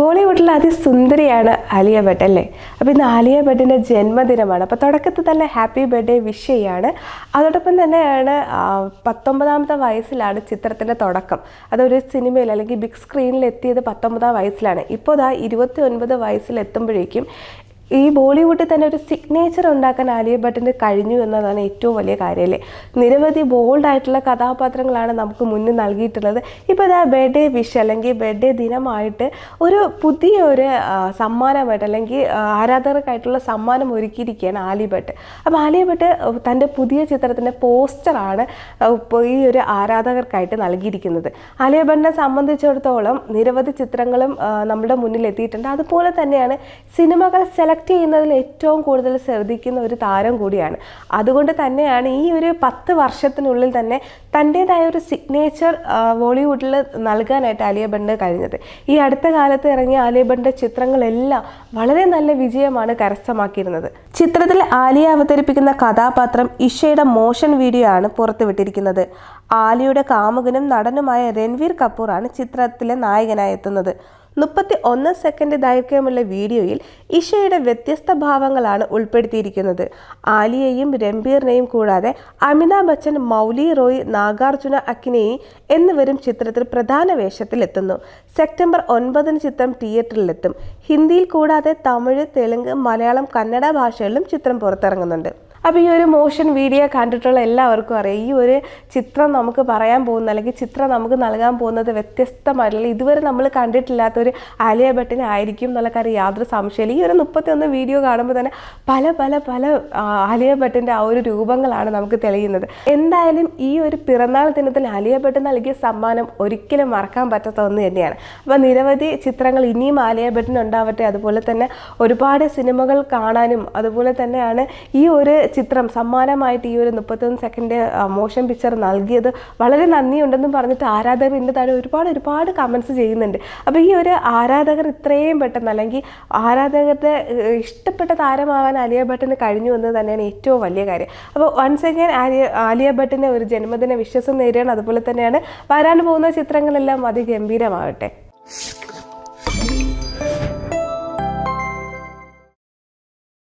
ബോളിവുഡിലെ അതിസുന്ദരിയാണ് ആലിയ ഭട്ട് അല്ലേ അപ്പോൾ ഇന്ന് ആലിയ ഭട്ടിൻ്റെ ജന്മദിനമാണ് അപ്പോൾ തുടക്കത്തിൽ തന്നെ ഹാപ്പി ബർത്ത്ഡേ വിഷ് ചെയ്യാണ് അതോടൊപ്പം തന്നെയാണ് പത്തൊമ്പതാമത്തെ വയസ്സിലാണ് ചിത്രത്തിൻ്റെ തുടക്കം അതൊരു സിനിമയിൽ അല്ലെങ്കിൽ ബിഗ് സ്ക്രീനിൽ എത്തിയത് പത്തൊമ്പതാം വയസ്സിലാണ് ഇപ്പോൾ ഇതാ ഇരുപത്തി ഒൻപത് വയസ്സിലെത്തുമ്പോഴേക്കും ഈ ബോളിവുഡിൽ തന്നെ ഒരു സിഗ്നേച്ചർ ഉണ്ടാക്കാൻ ആലിയ ഭട്ടിന് കഴിഞ്ഞു എന്നതാണ് ഏറ്റവും വലിയ കാര്യം അല്ലേ നിരവധി ബോൾഡ് ആയിട്ടുള്ള കഥാപാത്രങ്ങളാണ് നമുക്ക് മുന്നിൽ നൽകിയിട്ടുള്ളത് ഇപ്പോൾ ഇതാ ഡേ വിഷ് അല്ലെങ്കിൽ ഡേ ദിനമായിട്ട് ഒരു പുതിയ ഒരു സമ്മാനമായിട്ട് അല്ലെങ്കിൽ ആരാധകർക്കായിട്ടുള്ള സമ്മാനം ഒരുക്കിയിരിക്കുകയാണ് ആലിയ ഭട്ട് അപ്പോൾ ആലിയ ഭട്ട് തൻ്റെ പുതിയ ചിത്രത്തിൻ്റെ പോസ്റ്ററാണ് ഇപ്പോൾ ഈ ഒരു ആരാധകർക്കായിട്ട് നൽകിയിരിക്കുന്നത് ആലിയ ഭട്ടിനെ സംബന്ധിച്ചിടത്തോളം നിരവധി ചിത്രങ്ങളും നമ്മുടെ മുന്നിൽ എത്തിയിട്ടുണ്ട് അതുപോലെ തന്നെയാണ് സിനിമകൾ സെലക്ട് കളക്ട് ചെയ്യുന്നതിൽ ഏറ്റവും കൂടുതൽ ശ്രദ്ധിക്കുന്ന ഒരു താരം കൂടിയാണ് അതുകൊണ്ട് തന്നെയാണ് ഈ ഒരു പത്ത് വർഷത്തിനുള്ളിൽ തന്നെ തൻ്റേതായ ഒരു സിഗ്നേച്ചർ ബോളിവുഡിൽ നൽകാനായിട്ട് ആലിയ ബണ്ട് കഴിഞ്ഞത് ഈ അടുത്ത കാലത്ത് ഇറങ്ങിയ ആലിയ ബണ്ട് ചിത്രങ്ങളെല്ലാം വളരെ നല്ല വിജയമാണ് കരസ്ഥമാക്കിയിരുന്നത് ചിത്രത്തിൽ ആലിയ അവതരിപ്പിക്കുന്ന കഥാപാത്രം ഇഷയുടെ മോഷൻ വീഡിയോ ആണ് പുറത്തുവിട്ടിരിക്കുന്നത് ആലിയുടെ കാമുകനും നടനുമായ രൺവീർ കപൂറാണ് ചിത്രത്തിലെ നായകനായി എത്തുന്നത് മുപ്പത്തി ഒന്ന് സെക്കൻഡ് ദൈർഘ്യമുള്ള വീഡിയോയിൽ ഇഷയുടെ വ്യത്യസ്ത ഭാവങ്ങളാണ് ഉൾപ്പെടുത്തിയിരിക്കുന്നത് ആലിയയും രംബീറിനെയും കൂടാതെ അമിതാഭ് ബച്ചൻ മൗലി റോയ് നാഗാർജുന അക്കിനേയി എന്നിവരും ചിത്രത്തിൽ പ്രധാന വേഷത്തിലെത്തുന്നു സെപ്റ്റംബർ ഒൻപതിന് ചിത്രം തിയേറ്ററിലെത്തും ഹിന്ദിയിൽ കൂടാതെ തമിഴ് തെലുങ്ക് മലയാളം കന്നഡ ഭാഷകളിലും ചിത്രം പുറത്തിറങ്ങുന്നുണ്ട് അപ്പോൾ ഈ ഒരു മോഷൻ വീഡിയോ കണ്ടിട്ടുള്ള എല്ലാവർക്കും അറിയാം ഈ ഒരു ചിത്രം നമുക്ക് പറയാൻ പോകുന്ന അല്ലെങ്കിൽ ചിത്രം നമുക്ക് നൽകാൻ പോകുന്നത് വ്യത്യസ്തമായിട്ടുള്ള ഇതുവരെ നമ്മൾ കണ്ടിട്ടില്ലാത്ത ഒരു ആലിയ ഭട്ടിനെ ആയിരിക്കും എന്നുള്ള കാര്യം യാതൊരു സംശയമില്ല ഈ ഒരു ഒന്ന് വീഡിയോ കാണുമ്പോൾ തന്നെ പല പല പല ആലിയ ഭട്ടിൻ്റെ ആ ഒരു രൂപങ്ങളാണ് നമുക്ക് തെളിയുന്നത് എന്തായാലും ഈ ഒരു പിറന്നാൾ ദിനത്തിൽ ആലിയ ഭട്ട് നൽകിയ സമ്മാനം ഒരിക്കലും മറക്കാൻ പറ്റാത്ത ഒന്ന് തന്നെയാണ് അപ്പോൾ നിരവധി ചിത്രങ്ങൾ ഇനിയും ആലിയ ഭട്ടിനുണ്ടാവട്ടെ അതുപോലെ തന്നെ ഒരുപാട് സിനിമകൾ കാണാനും അതുപോലെ തന്നെയാണ് ഈ ഒരു ചിത്രം സമ്മാനമായിട്ട് ഈ ഒരു മുപ്പത്തൊന്ന് സെക്കൻഡ് മോഷൻ പിക്ചർ നൽകിയത് വളരെ നന്ദിയുണ്ടെന്നും പറഞ്ഞിട്ട് ആരാധകർ ഇതിൻ്റെ താഴെ ഒരുപാട് ഒരുപാട് കമൻസ് ചെയ്യുന്നുണ്ട് അപ്പോൾ ഈ ഒരു ആരാധകർ ഇത്രയും പെട്ടെന്ന് അല്ലെങ്കിൽ ആരാധകരുടെ ഇഷ്ടപ്പെട്ട താരമാവാൻ ആലിയ ഭട്ടിന് കഴിഞ്ഞു എന്നത് തന്നെയാണ് ഏറ്റവും വലിയ കാര്യം അപ്പോൾ വൺസ് അഗൈൻ ആലിയ ആലിയ ഭട്ടിന് ഒരു ജന്മദിന വിശ്വസം നേരിടണം അതുപോലെ തന്നെയാണ് വരാൻ പോകുന്ന ചിത്രങ്ങളെല്ലാം അതിഗംഭീരമാവട്ടെ